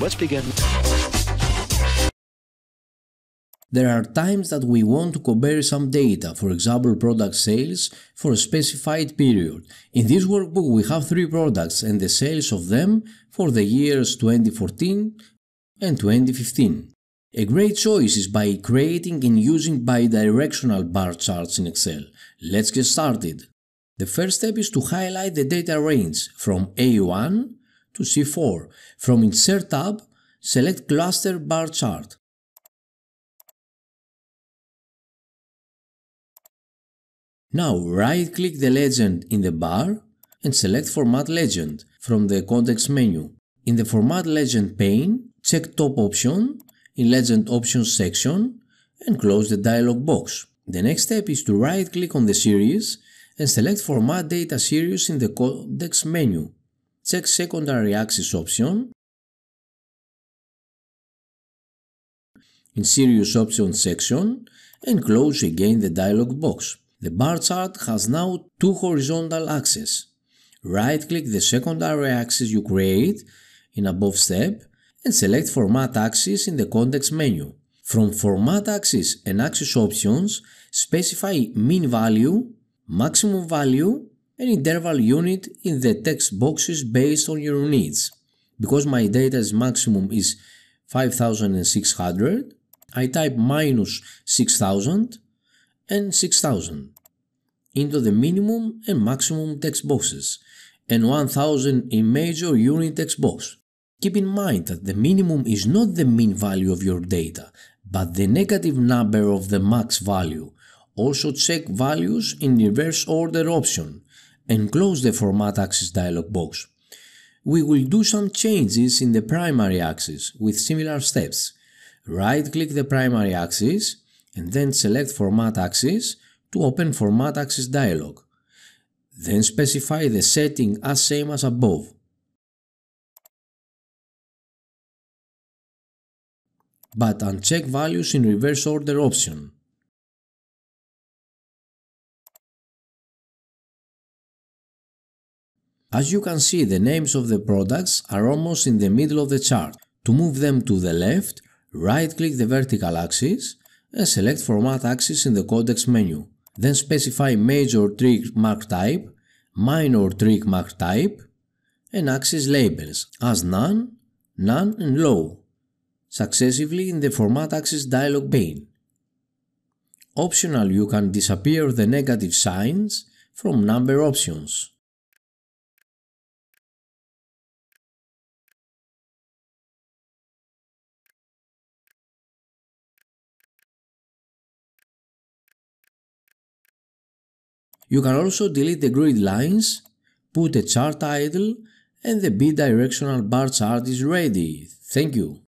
Let's begin. There are times that we want to compare some data, for example product sales, for a specified period. In this workbook we have three products and the sales of them for the years 2014 and 2015. A great choice is by creating and using bidirectional bar charts in Excel. Let's get started. The first step is to highlight the data range from A1 to C4. From Insert tab, select Cluster Bar Chart. Now right-click the legend in the bar and select Format Legend from the context menu. In the Format Legend pane, check Top option in Legend Options section and close the dialog box. The next step is to right-click on the series and select Format Data Series in the Codex menu check secondary axis option. In Series option section and close again the dialog box. The bar chart has now two horizontal axes. Right click the secondary axis you create in above step and select format axis in the context menu. From format axis and axis options, specify mean value, maximum value an interval unit in the text boxes based on your needs. Because my data's maximum is 5600, I type minus 6000 and 6000 into the minimum and maximum text boxes and 1000 in major unit text box. Keep in mind that the minimum is not the mean value of your data, but the negative number of the max value. Also check values in reverse order option and close the Format axis dialog box. We will do some changes in the primary axis with similar steps. Right-click the primary axis and then select Format axis to open Format axis dialog. Then specify the setting as same as above. But uncheck values in reverse order option. As you can see, the names of the products are almost in the middle of the chart. To move them to the left, right-click the vertical axis and uh, select Format axis in the Codex menu. Then specify Major Trig Mark Type, Minor Trig Mark Type and axis labels as None, None and Low, successively in the Format axis dialog pane. Optional you can disappear the negative signs from number options. You can also delete the grid lines, put a chart title, and the bidirectional bar chart is ready. Thank you.